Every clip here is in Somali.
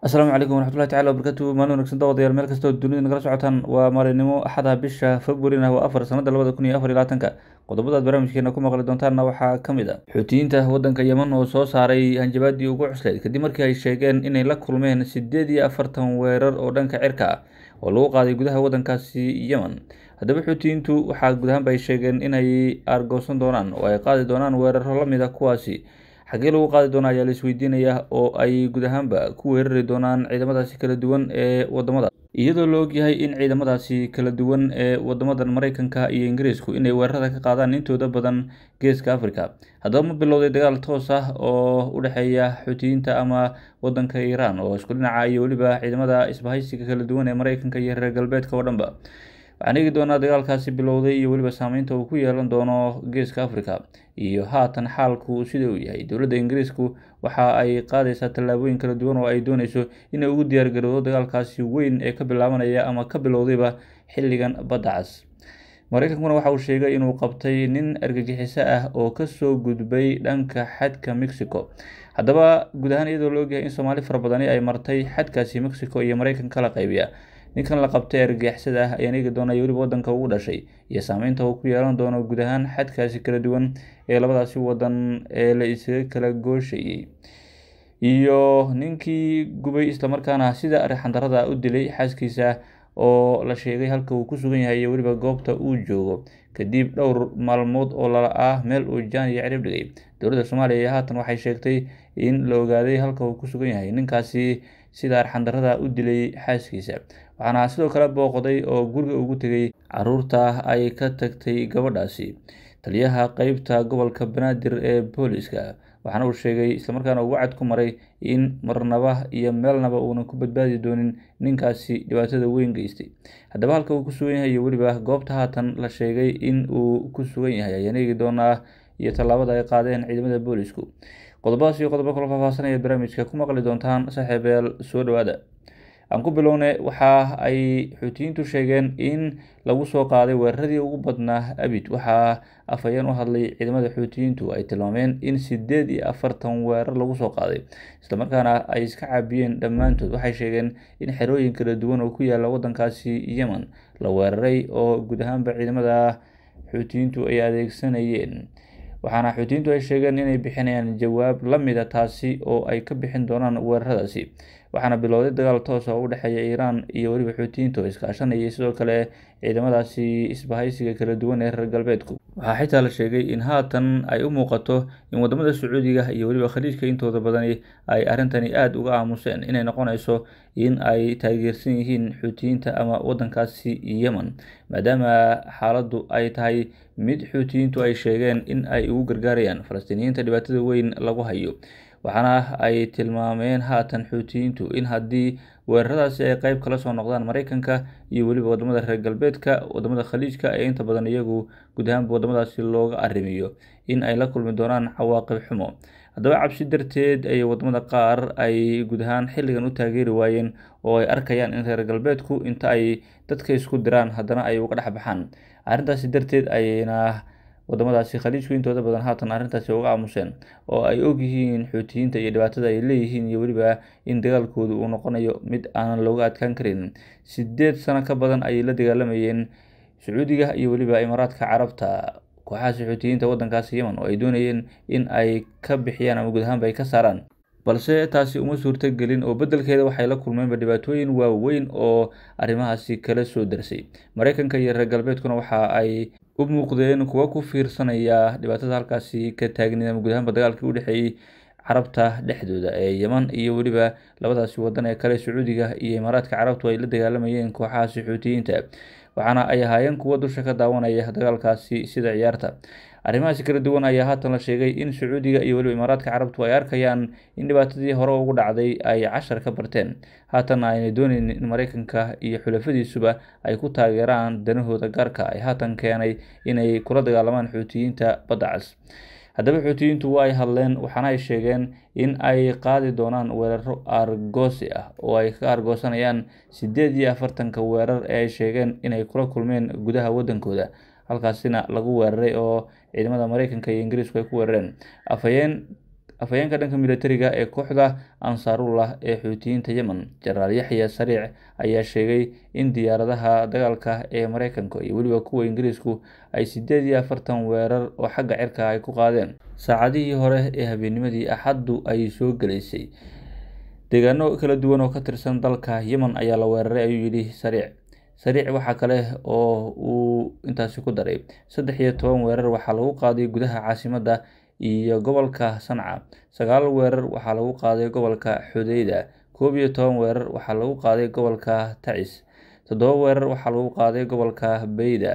asalaamu calaykum waraxmatullahi tacala wabarkatu maalin wanagsan dawadayaal meel kastoo dunida nagala socotaan waa maalinimo axada bisha februarina waa afar sanada labada kun iyo afar iyo labaatanka qodobadaad barnaamijkeena ku maqli doontaanna waxaa ka mid a ah. xuutiyiinta waddanka yeman oo soo saaray hanjabaadii ugu cusleyd kadib markii ay sheegeen inay la kulmeen siddeed iyo afartan weerar oo dhanka cirka ah oo lagu qaaday gudaha waddankaasi yeman haddaba xuutiyiintu waxaa guud ahaanba ay sheegeen inay argoosan doonaan oo ay qaadi doonaan weeraro la mid a ah kuwaasi xaggee lagu qaadi doona ayaa la isweydiinaya oo ay guud ahaanba ku weerari doonaan ciidamadaasi kala duwan ee waddamada iyadoo la ogyahay in ciidamadaasi kala duwan ee waddamadan maraykanka iyo ingiriisku inay weerarada ka qaadaan intooda badan geeska afrika haddaba ma bilowday dagaal toos ah oo u dhexeeya xuutiyiinta ama waddanka iiraan oo isku dhinaca iyo weliba ciidamada isbahaysiga kala duwan ee maraykanka iyo reer galbeedka oo dhanba waxaan eegi doonaa dagaalkaasi bilowday iyo weliba saameynta uu ku yeelan doono geeska afrika iyo haatan xaalku sida uu yahay dowladda ingiriisku waxa ay qaadaysaa tallaabooyin kala duwan oo ay doonayso inay ugu diyaargarowdo dagaalkaasi weyn ee ka bilaabanaya ama ka bilowdayba xilligan badda cas mareykankuna waxa uu sheegay inuu qabtay nin argagixiso ah oo kasoo gudbay dhanka xadka mexico haddaba guud ahaan iyadoo la ogyahay in soomaali fara badani ay martay xadkaasi mexico iyo maraykanka kala qaybiya ninkan la qabtay argagixisada ah ayaa negi doona weliba wadanka ugu dhashay iyo saameynta uu ku yeelan doono guud ahaan xadkaasi kala duwan ee labadaasi wadan ee la isaga kala gooshayey iyo ninkii gubay islamarkaana sida arixandarada u dilay xaaskiisa oo la sheegay halka uu ku sugan yahay iyo weliba goobta uu joogo kadib dhowr maalmood oo lala ah meel uu jaan iyo cirib dhigay dowladda soomaaliya haatan waxay sheegtay in la ogaaday halka uu ku sugan yahay ninkaasi sida arxandarada u dilay xaaskiisa waxaana sidoo kale booqday oo guriga ugu tegay caruurta ay ka tagtay gabadhaasi taliyaha qeybta gobolka banaadir ee booliska waxaana uu sheegay islamarkaana uu wacad ku maray in marnaba iyo meelnaba uunan ku badbaadi doonin ninkaasi dhibaatada weyn geystay haddaba halka uu ku sugan yahay iyo weliba goobta haatan la sheegay in uu ku sugan yahay ayaan eegi doonaa iyo tallaabada ay qaadeen ciidamada booliisku qodobadaas iyo qodobo kala faahfaahsanayaad barnaamijka ku maqli doontaan saaxiibeel soo dhowaada aan ku bilownay waxa ay xuutiyiintu sheegeen in lagu soo qaaday weeraradii ugu badnaa abid waxaa afhayeen u hadlay ciidamada xuutiyiintu ay tilmaameen in sideed iyo afartan weerar lagu soo qaaday islamarkaana ay iska caabiyeen dhammaantood waxay sheegeen in xerooyin kala duwan oo ku yaalla waddankaasi yemen la weeraray oo guud ahaanba ciidamada xuutiyiintu ay adeegsanayeen waxaana xuutiyiintu ay sheegeen inay bixinayaan jawaab la mid a ah taasi oo ay ka bixin doonaan weeraradaasi waxaana bilowday dagaal toosa ah oo u dhexeeya iiraan iyo weliba xuutiyiinta oo iskaashanayay sidoo kale ciidamadaasi isbahaysiga kala duwan ee reer galbeedku waxaa xitaa la sheegay in haatan ay u muuqato in waddamada sacuudiga iyo weliba khaliijka intooda badani ay arrintani aada uga aamuseen inay noqonayso in ay taageersan yihiin xuutiyiinta ama waddankaasi yemen maadaama xaaladdu ay tahay mid xuutiyiintu ay sheegeen in ay ugu gargaarayaan falastiiniyiinta dhibaatada weyn lagu hayo waxaana ay tilmaameen haatan xuutiyiintu in haddii weeraradaasi ay qayb kala soo noqdaan maraykanka iyo weliba wadamada reer galbeedka wadamada khaliijka ee inta badan iyagu guud ahaanba wadamadaasi looga arrimiyo in ay la kulmi doonaan cawaaqib xumo haddaba cabsi darteed ay wadamada qaar ay guud ahaan xilligan u taageeri waayeen oo ay arkayaan in reer galbeedku inta ay dadka isku diraan haddana ay uga dhex baxaan arrintaasi darteed ayayna wadamadaasi khaliijku intooda badan haatan arrintaasi uga aamuseen oo ay ogyihiin in xuutiyiinta iyo dhibaatada ay leeyihiin iyo weliba in dagaalkoodu uu noqonayo mid aanan looga adkaan karin sideed sano ka badan ayay la dagaalamayeen sacuudiga iyo weliba imaaraadka carabta kooxahaasi xuutiyiinta waddankaasi yeman oo ay doonayeen in ay ka bixiyaan ama guud ahaanba ay ka saaraan balse taasi uma suurtagelin oo beddelkeeda waxay la kulmeenba dhibaatooyin waaweyn oo arrimahaasi kala soo darsay maraykanka iyo reer galbeedkuna waxa ay u muuqdeen kuwo ku fiirsanaya dhibaatada halkaasi ka taagan nidaam guud dagaalkii u dhexeeyey carabta dhexdooda ee yeman iyo weliba labadaasi wadan ee kale sacuudiga iyo imaaraadka carabtu ay la dagaalamayeen kooxaha saxuutiyiinta waxaana ay ahaayeen kuwo dusha ka daawanaya dagaalkaasi sida ciyaarta arrimahaasi kala duwan ayaa haatan la sheegay in sacuudiga iyo weliba imaaraadka carabtu ay arkayaan in dhibaatadii hore ugu dhacday ay cashar ka barteen haatanna aynay dooneynin in maraykanka iyo xulafadiisuba ay ku taageeraan danahooda gaarka ay ah. haatan keenay inay kula dagaalamaan xuutiyiinta badda cas haddaba xuutiyiintu waa ay hadleen waxaana ay sheegeen in ay qaadi doonaan weeraro argoosi ah oo ay ka argoosanayaan sideed iyo afartanka weerar ee ay sheegeen inay kula kulmeen gudaha waddankooda halkaasina lagu weeraray oo ciidamada mareykanka iyo ingiriisku ay ku weerareen afhayeenka dhanka milatariga ee kooxda ansaarullah ee xuutiyiinta yemen jenaraal yaxya sariic ayaa sheegay in diyaaradaha dagaalka ee mareykanka iyo weliba kuwa ingiriisku ay sideed iyo afartan weerar oo xagga cirka ay ku qaadeen saacadihii hore ee habeenimadii axaddu ay soo gelaysay deegaano kala duwan oo ka tirsan dalka yemen ayaa la weeraray ayuu yidhi sariic sariic waxaa kale oo uu intaasi ku daray saddex iyo toban weerar waxaa lagu qaaday gudaha caasimadda iyo gobolka sanca sagaal weerar waxaa lagu qaaday gobolka xudeyda koob iyo toban weerar waxaa lagu qaaday gobolka tacis toddoba weerar waxaa lagu qaaday gobolka beyda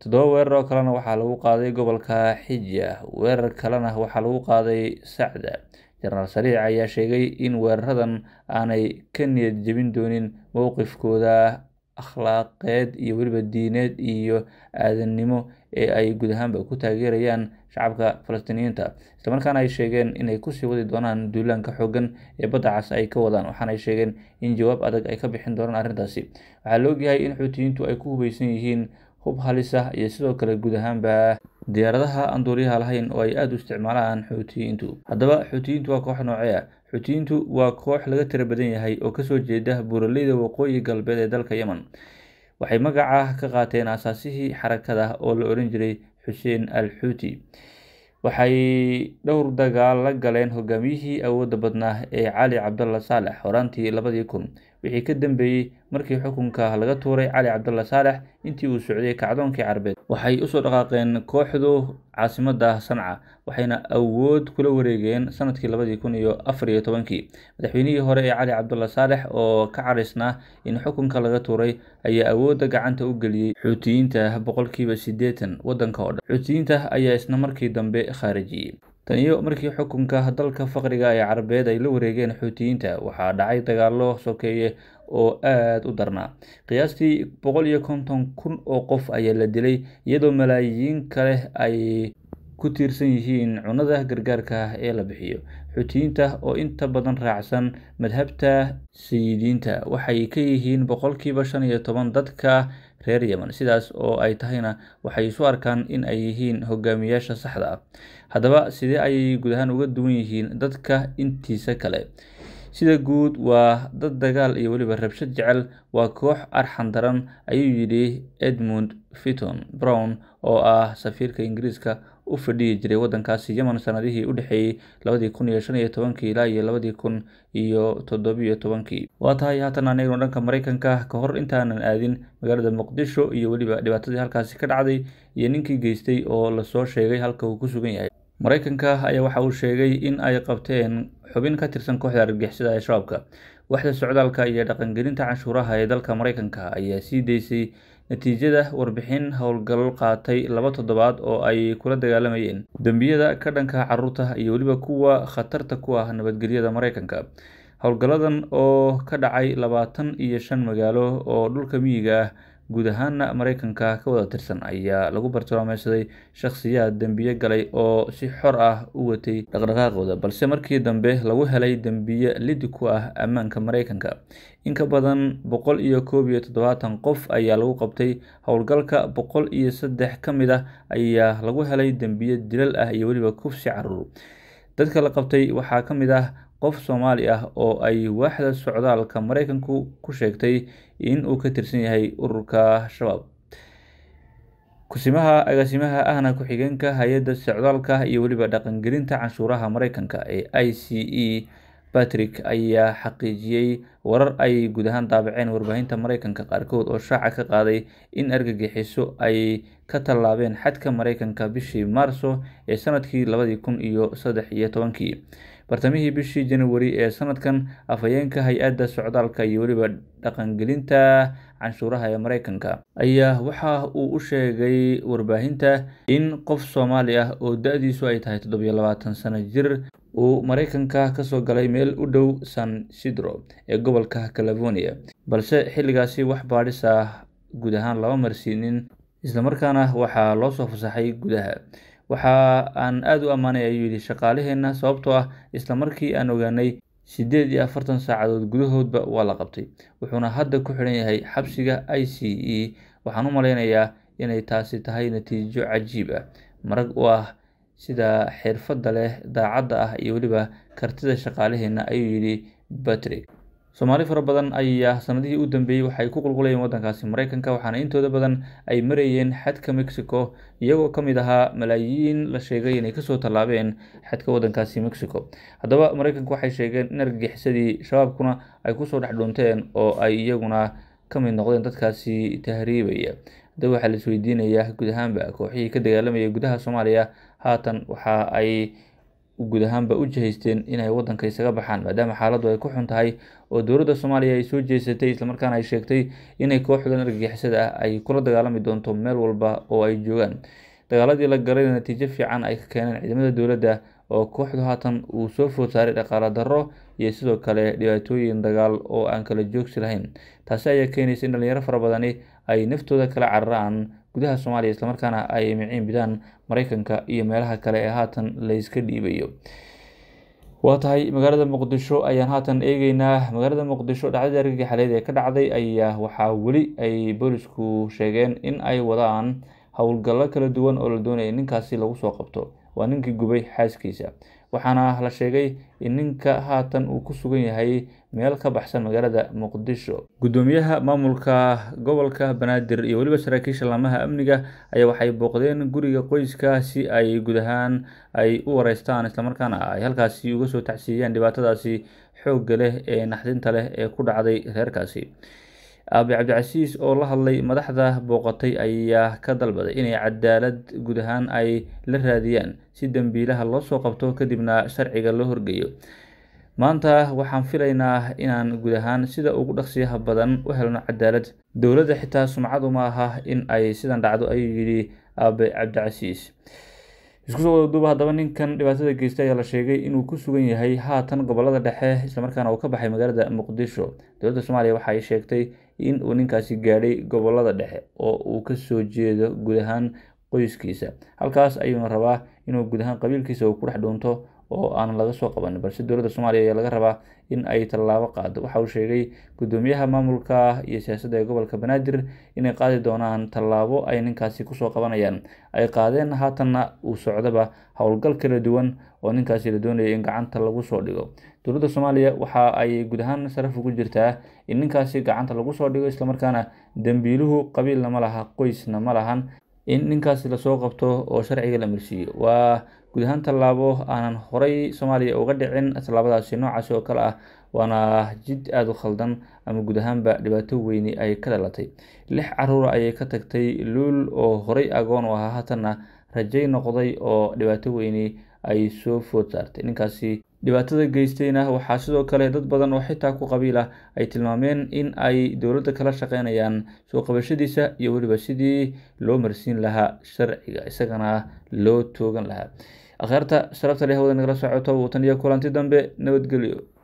toddoba weerar oo kalena waxaa lagu qaaday gobolka xija weerar kalena waxaa lagu qaaday sacda jenaraal sariic ayaa sheegay in weeraradan aanay ka niyad jebin doonin mowqifkooda akhlaaqeed iyo weliba diineed iyo aadannimo ee ay guud ahaanba ku taageerayaan shacabka falastiiniyiinta isla markaana ay sheegeen inay kusii wadi doonaan duulaanka xooggan ee badda cas ay ka wadaan waxaana ay sheegeen in jawaab adag ay ka bixin doonaan arrintaasi waxaa la ogyahay in xuutiyiintu ay ku hubaysan yihiin hub halis ah iyo sidoo kale guud ahaanba diyaaradaha aan duuriyaha lahayn oo ay aada u isticmaalaan xuutiyiintu haddaba xuutiyiintu waa koox noocee ah xuutiyiintu waa koox laga tira badan yahay oo kasoo jeeda buuraleyda waqooyi galbeed ee dalka yeman waxay magaca ka qaateen asaasihii xarakada oo la odhan jiray xuseen al xuuti waxay dhowr dagaal la galeen hogaamiyihii awoodda badnaa ee cali cabdalla saalex horaantii labadii kun wixii ka dambeeyey markii xukunka laga tuuray cali cabdulla saalex intii uu socday kacdoonkii carbeed waxay usoo dhaqaaqeen kooxdu caasimada sanca waxayna awood kula wareegeen sanadkii labadii kun iyo afar iyo tobankii madaxweynihii hore ee cali cabdulla saalex oo ka carisnaa in xukunka laga tuuray ayaa awoodda gacanta u geliyey xuutiyiinta boqolkiiba siddeetan waddanka oo dhan xuutiyiinta ayaa isna markii dambe khaarijiyey tan iyo markii xukunka dalka faqriga ee carabeed ay la wareegeen xuutiyiinta waxaa dhacay dagaallo sokeeye oo aada u darnaa qiyaastii boqol iyo konton kun oo qof ayaa la dilay iyadoo malaayiin kale ay ku tiirsan yihiin cunada gargaarka ee la bixiyo xuutiyiinta oo inta badan raacsan madhabta sayidiinta waxay ka yihiin boqolkiiba shan iyo toban dadka reer yemen sidaas oo ay tahayna waxay isu arkaan in ay yihiin hogaamiyaasha saxda ah haddaba sidee ayay guud ahaan uga duwan yihiin dadka intiisa kale sida guud waa dad dagaal iyo weliba rabshad jecel waa koox arxan daran ayuu yidhi edmund fiton brown oo ah safiirka ingiriiska u fadhiyi jiray wadankaasi yeman sanadihii u dhexeeyey labadii kun iyo shan iyo tobankii ilaa iyo labadii kun iyo toddobiyo tobankii waa tahay haatan aan dhanka maraykanka ah. kahor intaanan aadin magaalada muqdisho iyo weliba dhibaatadii halkaasi ka dhacday iyo ninkii geystay oo lasoo sheegay halka uu ku sugan yahay maraykanka ah ayaa waxa uu sheegay in ay qabteen xubin ka tirsan kooxda argagixisada al-shabaabka waxda socdaalka iyo dhaqangelinta canshuuraha ee dalka maraykanka ah ayaa sii deysay natiijada warbixin howlgalo qaatay laba toddobaad oo ay kula dagaalamayeen dembiyada ka dhanka caruurta iyo weliba kuwa khatarta ku ah nabadgelyada maraykanka howlgalladan oo ka dhacay labaatan iyo shan magaalo oo dhulka miyiga ah guud ahaana maraykanka ka wada tirsan ayaa lagu bartilmaameysaday shakhsiyaad dembiye galay oo si xor ah u watay dhaqdhaqaaqooda balse markii dambe lagu helay dembiye lidi ku ah ammaanka mareykanka inka badan boqol iyo koob iyo toddobaatan qof ayaa lagu qabtay howlgalka boqol iyo saddex ka mid ah ayaa lagu helay dembiye dilal ah iyo weliba kufsi caruur dadka la qabtay waxaa ka mid ah qof soomaali ah oo ay waaxda socdaalka maraykanku ku sheegtay in uu ka tirsan yahay ururka shabaab kusimaha agaasimaha ahna ku-xigeenka hay-adda socdaalka iyo weliba dhaqangelinta canshuuraha mareykanka ee i c e batrick ayaa xaqiijiyey warar ay guud ahaan daabaceen warbaahinta mareykanka qaarkood oo shaaca ka qaaday in argagixiso ay ka tallaabeen xadka maraykanka bishii maarso ee sanadkii labadii kun iyo saddex iyo tobankii bartamihii bishii januari ee sanadkan afhayeenka hay-adda socdaalka iyo weliba dhaqangelinta canshuuraha ee maraykanka ayaa waxa uu u sheegay warbaahinta in qof soomaali ah oo da-diisu ay tahay toddobiyo labaatan sano jir uu mareykanka kasoo galay meel u dhow san sidro ee gobolka california balse xilligaasi wax baadhis ah guud ahaan lama marsiinin islamarkaana waxaa loo soo fasaxay gudaha waxa aan aad u ammaanay ayuu yidhi shaqaalaheena sababtoo ah isla markii aan ogaanay siddeed iyo afartan saacadood gudahoodba waa la qabtay wuxuuna hadda ku xidhan yahay xabsiga i c e waxaan u malaynayaa inay taasi tahay natiijo cajiib ah marag u ah sida xirfadda leh daacadda ah iyo weliba kartida shaqaalaheena ayuu yidhi batrik soomaali fara badan ayaa sanadihii u dambeeyey waxay ku qulqulayeen waddankaasi maraykanka waxaana intooda badan ay marayeen xadka mexico iyagoo ka mid ahaa malaayiin la sheegay inay kasoo tallaabeen xadka waddankaasi mexico haddaba maraykanka waxay sheegeen in argagixisadii shabaabkuna ay kusoo dhex dhuunteen oo ay iyaguna ka mid noqdeen dadkaasi tahriibaya haddaba waxaa la isweydiinayaa guud ahaanba kooxihii ka dagaalamaya gudaha soomaaliya haatan waxa ay guud ahaanba u jihaysteen inay wadanka isaga baxaan maadaama xaaladu ay ku xun tahay oo dowladda soomaaliya ay soo jeesatay islamarkaana ay sheegtay inay kooxdan argagixisada ah ay kula dagaalami doonto meel walba oo ay joogaan dagaaladii la galay natiijo fiican ay ka keeneen ciidamada dowladda oo kooxdu haatan uu soo food saaray dhaqaala darro iyo sidoo kale dhibaatooyin dagaal oo aan kala joogsi lahayn taasi ayaa keenaysa in dhallinyaro fara badani ay naftooda kala cararaan gudaha soomaaliya islamarkaana ay miciin bidaan mareykanka iyo meelaha kale ee haatan layska dhiibayo waa tahay magaalada muqdisho ayaan haatan eegeynaa magaalada muqdisho dhacdadii argagii xaleed ee ka dhacday ayaa waxaa weli ay boolisku sheegeen in ay wadaan howlgallo kala duwan oo la doonaya ninkaasi lagu soo qabto waa ninkii gubay xaaskiisa waxaana la sheegay in ninka haatan uu ku sugan yahay meel ka baxsan magaalada muqdisho guddoomiyaha maamulka gobolka banaadir iyo weliba saraakiisha laamaha amniga ayaa waxay booqdeen guriga qoyska si ay guud ahaan ay u wareystaan islamarkaana ay halkaasi uga soo tacsiiyaan dhibaatadaasi xoogga leh ee naxdinta leh ee ku dhacday reerkaasi aabe cabdicasiis oo la hadlay madaxda booqatay ayaa ka dalbaday inay cadaalad guud ahaan ay la raadiyaan si dembiilaha loo soo qabto kadibna sharciga loo horgeeyo maanta waxaan filaynaa inaan guud ahaan sida ugu dhaqsiyaha badan u helno cadaalad dowladda xitaa sumcadu ma aha in ay sidan dhacdo ayuu yidhi aabe cabdicasiis isku soo duuba haddaba ninkan dhibaatada geystay ayaa la sheegay inuu ku sugan yahay haatan gobolada dhexe islamarkaana uu ka baxay magaalada muqdisho dowladda soomaaliya waxaay sheegtay in uu ninkaasi gaadhay gobolada dhexe oo uu kasoo jeedo guud ahaan qoyskiisa halkaas ayuuna rabaa inuu guud ahaan qabiilkiisa uu ku dhex dhuunto oo aan laga soo qabanin balse dowladda soomaaliya ayaa laga rabaa in ay tallaabo qaado waxa uu sheegay guddoomiyaha maamulka iyo siyaasadda ee gobolka banaadir inay qaadi doonaan tallaabo ay ninkaasi kusoo qabanayaan ay qaadeen haatanna uu socdaba howlgal kala duwan oo ninkaasi la doonayay in gacanta lagu soo dhigo dowladda soomaaliya waxa ay guud ahaan saraf ugu jirtaa in ninkaasi gacanta lagu soo dhigo islamarkaana dembiiluhu qabiilna ma laha qoysna ma lahan in ninkaas lasoo qabto oo sharciga la marsiiyo waa guud ahaan tallaabo aanan horay soomaaliya uga dhicin tallaabadaasi noocaasi oo kale ah waana jid aada u khaldan ama guud ahaanba dhibaato weyni ay ka dhalatay lix caruura ayay ka tagtay luul oo horay agoon u ahaa haatanna rajay noqday oo dhibaato weyni ay soo food saartay ninkaasi dhibaatada geysteyna waxaa sidoo kale dad badan oo xitaa ku qabiil ah ay tilmaameen in ay dowladda kala shaqeynayaan soo qabashadiisa iyo weliba sidii loo marsiin lahaa sharciga isagana loo toogan lahaa akheerta sharafta leh hawada nagala socoto watan iyo kulanti dambe nabadgelyo